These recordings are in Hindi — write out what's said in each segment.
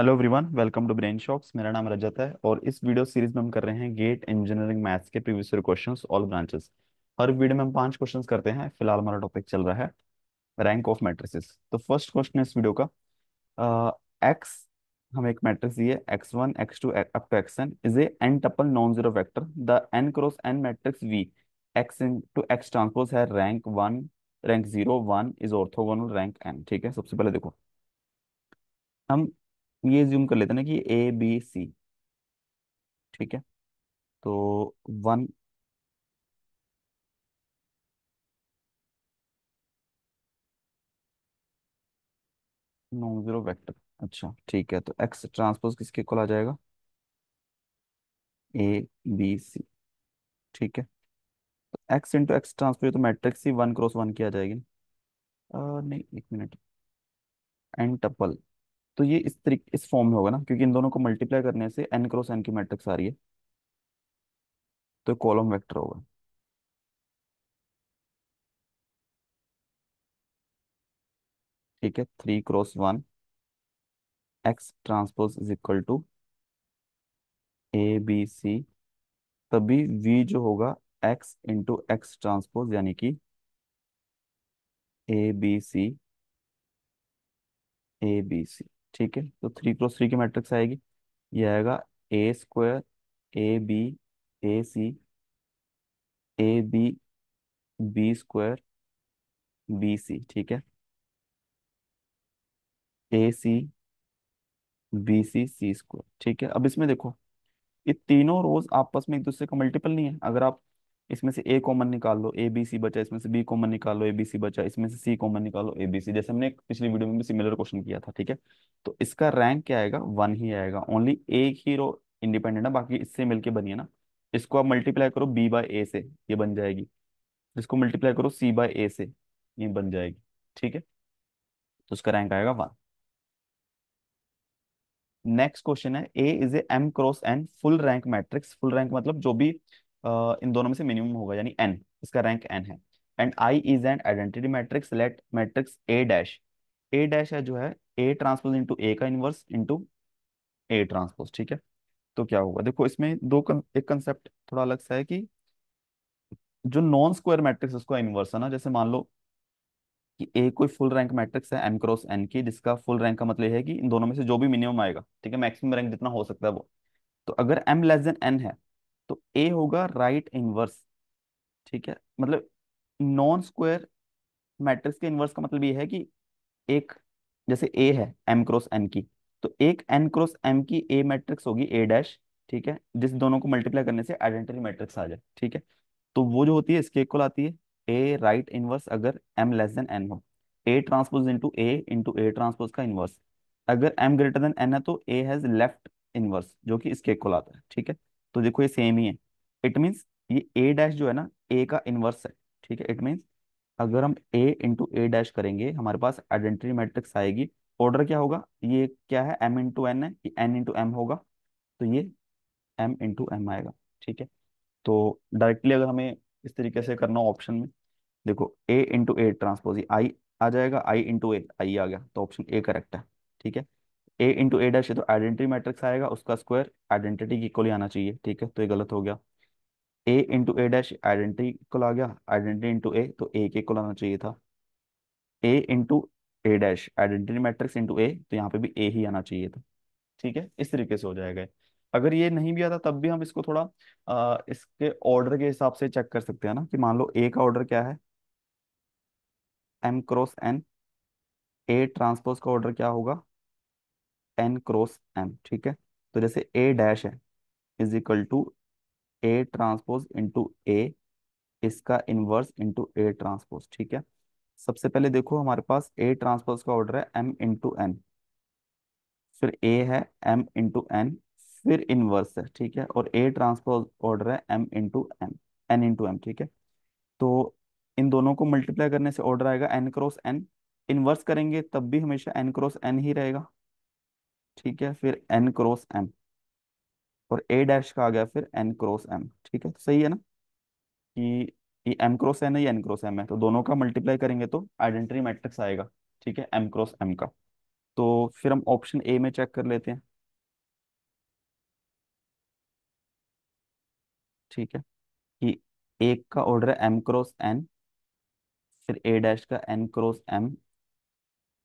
Hello everyone welcome to Brain Shocks मेरा नाम रजत है और इस वीडियो सीरीज में हम कर रहे हैं गेट इंजीनियरिंग मैथ्स के previous year questions all branches हर वीडियो में हम पांच क्वेश्चंस करते हैं फिलहाल हमारा टॉपिक चल रहा है रैंक ऑफ मैट्रिसेस तो फर्स्ट क्वेश्चन है इस वीडियो का एक्स uh, हमें एक मैट्रिक्स दी है X one X two up to X N is a N tuple non zero vector the N cross N matrix V X into X transpose है rank one rank zero one is orthogonal rank N ठीक है सबसे पहले देखो हम ये ज्यूम कर लेते ना कि ए बी सी ठीक है तो वन नॉन जीरो वेक्टर अच्छा ठीक है तो एक्स ट्रांसपोज किसके कॉल आ जाएगा ए बी सी ठीक है तो एक्स इंटू एक्स ट्रांसपोज तो मैट्रिक्स ही वन क्रॉस वन की आ जाएगी आ, नहीं एक मिनट एंड टपल तो ये इस तरीके इस फॉर्म में होगा ना क्योंकि इन दोनों को मल्टीप्लाई करने से एन क्रॉस एन की मैट्रिक्स आ रही है तो कॉलम वेक्टर होगा ठीक है three cross one X transpose is equal to A B C तभी वी जो होगा एक्स इंटू एक्स ट्रांसपोज यानी कि ए B C A B C ठीक है तो थ्री क्रॉस थ्री की मैट्रिक्स आएगी ये आएगा A square A B A C A B B square B C ठीक है ए सी बी सी सी स्क्वायर ठीक है अब इसमें देखो ये तीनों रोज आपस में एक दूसरे का मल्टीपल नहीं है अगर आप इसमें से ए कॉमन निकाल लो ए बी सी बचा इसमें से बी कॉमन निकाल लो ए बी सी बचा इसमें से सी कॉमन निकाल लो ए बी सी जैसे हमने पिछली वीडियो में भी सिमिलर क्वेश्चन किया था ठीक है तो इसका रैंक क्या आएगा वन ही आएगा ओनली एक ही रो इंडिपेंडेंट है बाकी इससे मिलकर बनी है ना इसको आप मल्टीप्लाई करो बी बाय ए से ये बन जाएगी इसको मल्टीप्लाई करो सी बाय ए से ये बन जाएगी ठीक है तो उसका रैंक आएगा वन नेक्स्ट क्वेश्चन है A is M cross N full rank matrix full rank मतलब जो भी इन दोनों में से मिनिमम होगा यानी एन इसका रैंक एन है and I is N identity matrix let matrix A dash A dash है जो है ए ट्रांसपोज इंटू ए का इनवर्स इंटू ए ट्रांसपोज ठीक है तो क्या होगा देखो इसमें दो कन, एक कंसेप्ट थोड़ा अलग सा है कि जो नॉन स्क्वायर मैट्रिक्स उसको इनवर्स है ना जैसे मान लो कि ए कोई फुल रैंक मैट्रिक्स है एम क्रॉस एन की जिसका फुल रैंक का मतलब है कि इन दोनों में से जो भी मिनिमम आएगा ठीक है मैक्सिमम रैंक जितना हो सकता है वो तो अगर एम लेस देन एन है तो ए होगा राइट इनवर्स ठीक है मतलब नॉन स्क्वायर मैट्रिक्स के इनवर्स का मतलब ये है कि एक जैसे ए है एम क्रॉस एन की तो एक एन क्रॉस एम की ए मैट्रिक्स होगी ए डैश ठीक है जिस दोनों को मल्टीप्लाई करने से आइडेंटिटी मैट्रिक्स आ जाए ठीक है तो वो जो होती है इसके इक्वल आती है ए राइट इनवर्स अगर एम लेस देन एन हो A transpose into A into A transpose का इनवर्स अगर एम ग्रेटर देन एन है तो ए हैज लेफ्ट इनवर्स जो कि इसके इक्वल आता है ठीक है तो देखो ये सेम ही है इट मीन्स ये ए डैश जो है ना ए का इनवर्स है ठीक है इट मीन्स अगर हम ए इंटू ए डैश करेंगे हमारे पास आइडेंटिटी मैट्रिक्स आएगी ऑर्डर क्या होगा ये क्या है एम इंटू एन है एन इंटू एम होगा तो ये एम इंटू एम आएगा ठीक है तो डायरेक्टली अगर हमें इस तरीके से करना ऑप्शन में देखो ए इंटू ए ट्रांसपोज आई आ जाएगा आई इंटू ए आई आ गया तो ऑप्शन ए करेक्ट है ठीक है ए इंटू ए डैश है तो आइडेंटिटी मैट्रिक्स आएगा उसका स्क्वायर आइडेंटिटी इक्वल ही आना चाहिए ठीक है तो ये गलत हो गया A into A dash identity equal आ गया आइडेंटिटी इंटू ए तो ए के इक्वल आना चाहिए था A into A dash identity matrix into A तो यहाँ पे भी ए ही आना चाहिए था ठीक है इस तरीके से हो जाएगा अगर ये नहीं भी आता तब भी हम इसको थोड़ा आ, इसके ऑर्डर के हिसाब से चेक कर सकते हैं ना कि मान लो ए का ऑर्डर क्या है M cross N A transpose का ऑर्डर क्या होगा एन क्रॉस एम ठीक है तो जैसे ए डैश है is equal to A transpose into A इसका इनवर्स इंटू ए ट्रांसपोज ठीक है सबसे पहले देखो हमारे पास ए ट्रांसपोज का ऑर्डर है एम इंटू एन फिर ए है एम इंटू एन फिर इनवर्स है ठीक है और ए ट्रांसपोज ऑर्डर है M into M N into M ठीक है तो इन दोनों को मल्टीप्लाई करने से ऑर्डर आएगा एन क्रॉस एन इनवर्स करेंगे तब भी हमेशा एन क्रॉस एन ही रहेगा ठीक है फिर एन क्रॉस एम और ए डैश का आ गया फिर एन क्रॉस एम ठीक है सही है ना कि ये एम क्रॉस एन है ये एन क्रॉस एम है तो दोनों का मल्टीप्लाई करेंगे तो आइडेंटिटी मैट्रिक्स आएगा ठीक है एम क्रॉस एम का तो फिर हम ऑप्शन ए में चेक कर लेते हैं ठीक है कि एक का ऑर्डर है एम क्रॉस एन फिर ए डैश का एन क्रॉस एम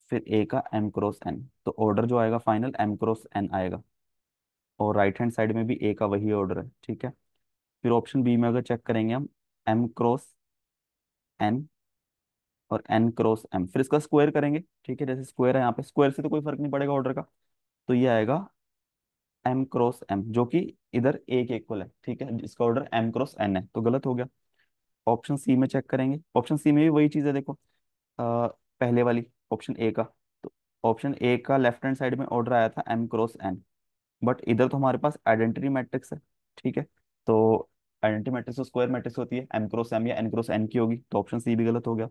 फिर ए का एम क्रॉस एन तो ऑर्डर जो आएगा फाइनल एम क्रॉस एन आएगा और राइट हैंड साइड में भी ए का वही ऑर्डर है ठीक है फिर ऑप्शन बी में अगर चेक करेंगे हम एम क्रॉस एन और एन क्रॉस एम फिर इसका स्क्वायर करेंगे ठीक है जैसे स्क्वायर है यहाँ पे स्क्वायर से तो कोई फर्क नहीं पड़ेगा ऑर्डर का तो ये आएगा एम क्रॉस एम जो कि इधर ए के इक्वल है ठीक है जिसका ऑर्डर एम क्रॉस एन है तो गलत हो गया ऑप्शन सी में चेक करेंगे ऑप्शन सी में भी वही चीज़ है देखो आ, पहले वाली ऑप्शन ए का तो ऑप्शन ए का लेफ्ट हैंड साइड में ऑर्डर आया था एम क्रॉस एन बट इधर तो हमारे पास आइडेंटिटी मैट्रिक्स है ठीक है तो आइडेंटिटी मैट्रिक्स स्क्वायर मैट्रिक्स होती है एम क्रॉस एम या एन क्रॉस एन की होगी तो ऑप्शन सी भी गलत हो गया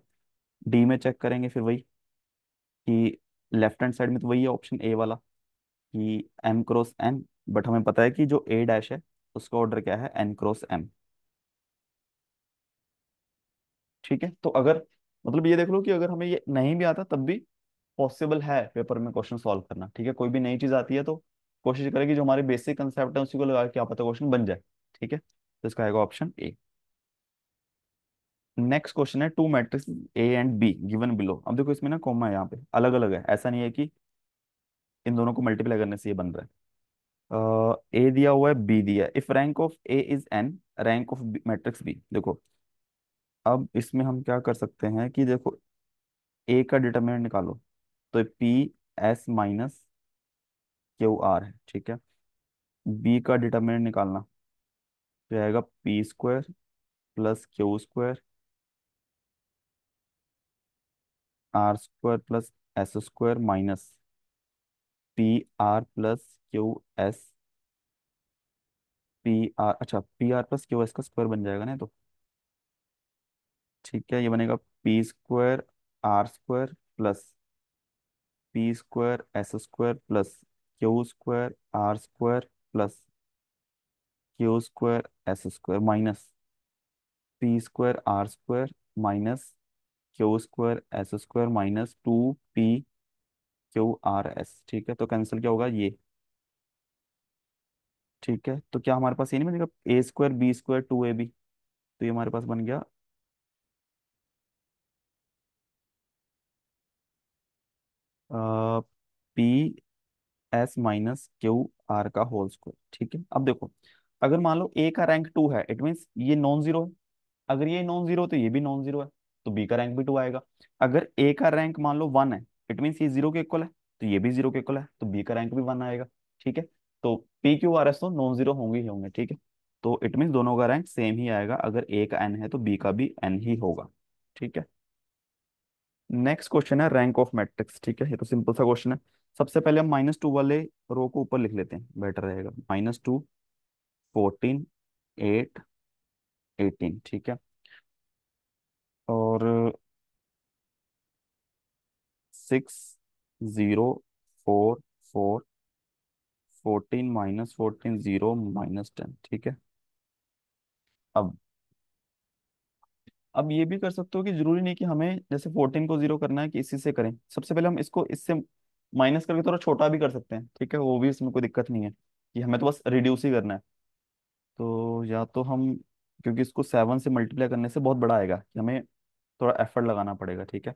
डी में चेक करेंगे फिर वही कि लेफ्ट हैंड साइड में तो वही है ऑप्शन ए वाला कि एम क्रॉस एन बट हमें पता है कि जो ए डैश है उसका ऑर्डर क्या है एन क्रॉस एम ठीक है तो अगर मतलब ये देख लो कि अगर हमें ये नहीं भी आता तब भी पॉसिबल है पेपर में क्वेश्चन सॉल्व करना ठीक है कोई भी नई चीज आती है तो कोशिश करेगी जो हमारे बेसिक कंसेप्ट है उसी को लगा के आप क्वेश्चन बन जाए ठीक है तो इसका आएगा ऑप्शन ए नेक्स्ट क्वेश्चन है two matrix A and B given below अब देखो इसमें ना कॉमा है यहाँ पे अलग अलग है ऐसा नहीं है कि इन दोनों को मल्टीप्लाई करने से ये बन रहा है ए uh, दिया हुआ है बी दिया if rank of A is N rank of matrix B देखो अब इसमें हम क्या कर सकते हैं कि देखो ए का डिटरमिनेंट निकालो तो P S minus Q R है ठीक है बी का डिटरमिनेंट निकालना तो आएगा P square plus Q square R square plus S square minus P R plus Q S P R अच्छा P R plus Q S का स्क्वायर बन जाएगा ना तो ठीक है ये बनेगा P square R square plus P square S square plus Q square R square plus Q square S square minus P square R square minus Q square S square minus two P Q R S ठीक है तो कैंसिल क्या होगा ये ठीक है तो क्या हमारे पास ये नहीं बनेगा A square B square two A B तो ये हमारे पास बन गया P S minus Q R का होल स्क्वायर ठीक है अब देखो अगर मान लो ए का रैंक टू है इट मीन्स ये नॉन जीरो है अगर ये नॉन जीरो तो ये भी नॉन जीरो है तो बी का रैंक भी टू आएगा अगर ए का रैंक मान लो वन है इट मीन्स ये जीरो के इक्वल है तो ये भी जीरो के इक्वल है तो बी का रैंक भी वन तो तो आएगा ठीक है तो पी क्यू आर एस तो नॉन जीरो होंगे ही होंगे ठीक है तो इट मीन्स दोनों का रैंक सेम ही आएगा अगर ए का एन है तो बी का भी एन ही होगा ठीक है नेक्स्ट क्वेश्चन है रैंक ऑफ मैट्रिक्स ठीक है ये तो सिंपल सा क्वेश्चन है सबसे पहले हम माइनस टू वाले रो को ऊपर लिख लेते हैं बेटर रहेगा minus two fourteen eight eighteen ठीक है और six zero four four fourteen minus fourteen zero minus ten ठीक है अब अब ये भी कर सकते हो कि जरूरी नहीं कि हमें जैसे फोर्टीन को जीरो करना है कि इसी से करें सबसे पहले हम इसको इससे माइनस करके थोड़ा छोटा भी कर सकते हैं ठीक है वो भी इसमें कोई दिक्कत नहीं है कि हमें तो बस रिड्यूस ही करना है तो या तो हम क्योंकि इसको सेवन से मल्टीप्लाई करने से बहुत बड़ा आएगा कि हमें थोड़ा एफर्ट लगाना पड़ेगा ठीक है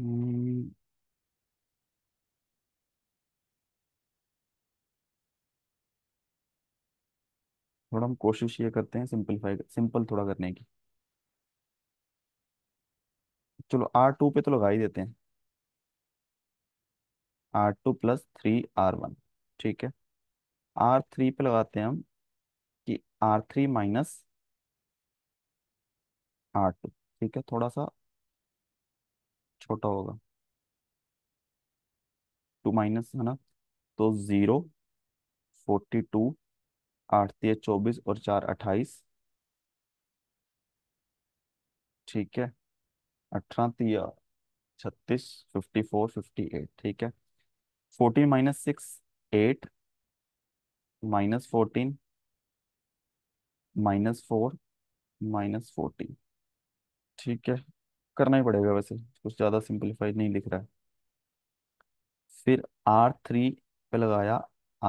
हम्म। थोड़ा हम कोशिश ये करते हैं सिंपलीफाई सिंपल थोड़ा करने की चलो आर टू पे तो लगा ही देते हैं R two plus three R one ठीक है आर थ्री पे लगाते हैं हम कि R three minus R two ठीक है थोड़ा सा छोटा होगा टू माइनस है ना तो ज़ीरो फोर्टी टू आठ तीस चौबीस और चार अट्ठाईस ठीक है अठारह छत्तीस फिफ्टी फोर फिफ्टी एट ठीक है fourteen minus six eight minus fourteen minus four minus fourteen ठीक है करना ही पड़ेगा वैसे कुछ ज़्यादा सिंपलीफाइड नहीं लिख रहा है फिर आर थ्री पे लगाया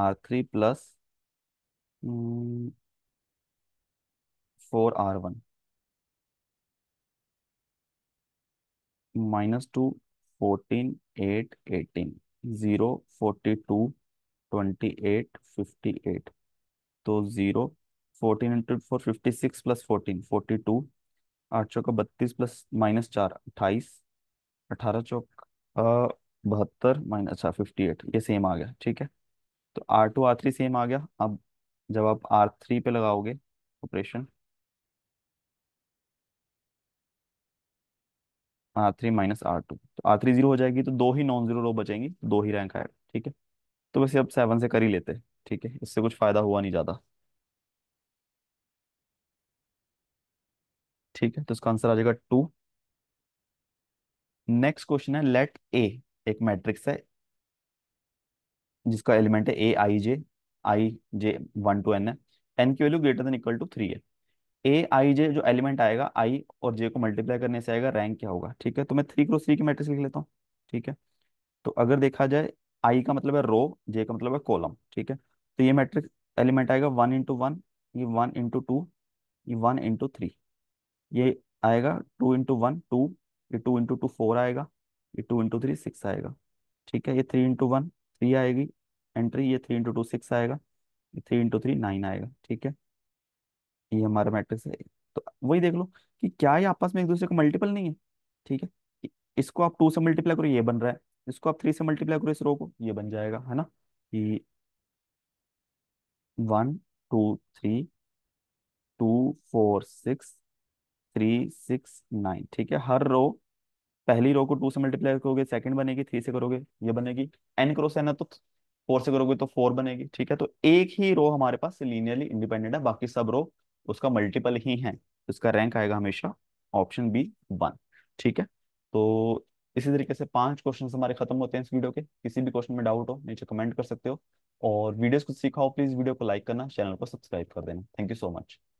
R three plus four R one minus two fourteen eight eighteen zero forty two twenty eight fifty eight तो zero fourteen into four fifty six plus fourteen forty two आठ चौका बत्तीस प्लस माइनस चार अट्ठाईस अठारह चौक बहत्तर माइनस अच्छा फिफ्टी एट ये सेम आ गया ठीक है तो R two R three same आ गया अब जब आप आर थ्री पे लगाओगे operation R three minus R two तो आर थ्री जीरो हो जाएगी तो दो ही नॉन जीरो रो बचेंगी तो दो ही रैंक आएगा ठीक है तो वैसे अब सेवन से कर ही लेते हैं ठीक है इससे कुछ फायदा हुआ नहीं ज़्यादा ठीक है तो इसका आंसर आ जाएगा टू नेक्स्ट क्वेश्चन है लेट ए एक मैट्रिक्स है जिसका एलिमेंट है A I J I J one to N है एन की value greater than equal to three है ए आई जे जो एलिमेंट आएगा आई और जे को मल्टीप्लाई करने से आएगा रैंक क्या होगा ठीक है तो मैं थ्री क्रोस थ्री की मैट्रिक्स लिख लेता हूँ ठीक है तो अगर देखा जाए आई का मतलब है रो जे का मतलब है कॉलम ठीक है तो ये मैट्रिक्स एलिमेंट आएगा वन इंटू वन ये वन इंटू टू ये वन इंटू थ्री ये आएगा टू इंटू वन टू ये टू इंटू टू फोर आएगा ये टू इंटू थ्री सिक्स आएगा ठीक है ये थ्री इंटू वन थ्री आएगी एंट्री ये थ्री इंटू टू सिक्स आएगा ये थ्री इंटू थ्री नाइन आएगा ठीक है ये हमारा मैट्रिक्स है तो वही देख लो कि क्या ये आपस में एक दूसरे का मल्टीपल नहीं है ठीक है इसको आप टू से मल्टीप्लाई करो ये बन रहा है इसको आप थ्री से मल्टीप्लाई करो इस रो को ये बन जाएगा है ना कि one two three two four six three six nine ठीक है हर रो पहली रो को टू से मल्टीप्लाई करोगे सेकंड बनेगी थ्री से करोगे ये बनेगी एन क्रॉस एन ना तो फोर से करोगे तो फोर बनेगी ठीक है तो एक ही रो हमारे पास लीनियरली इंडिपेंडेंट है बाकी सब रो उसका मल्टीपल ही है उसका रैंक आएगा हमेशा ऑप्शन बी वन ठीक है तो इसी तरीके से पांच क्वेश्चन हमारे खत्म होते हैं इस वीडियो के किसी भी क्वेश्चन में डाउट हो नीचे कमेंट कर सकते हो और वीडियोस को सीखा हो प्लीज वीडियो को लाइक करना चैनल को सब्सक्राइब कर देना थैंक यू सो मच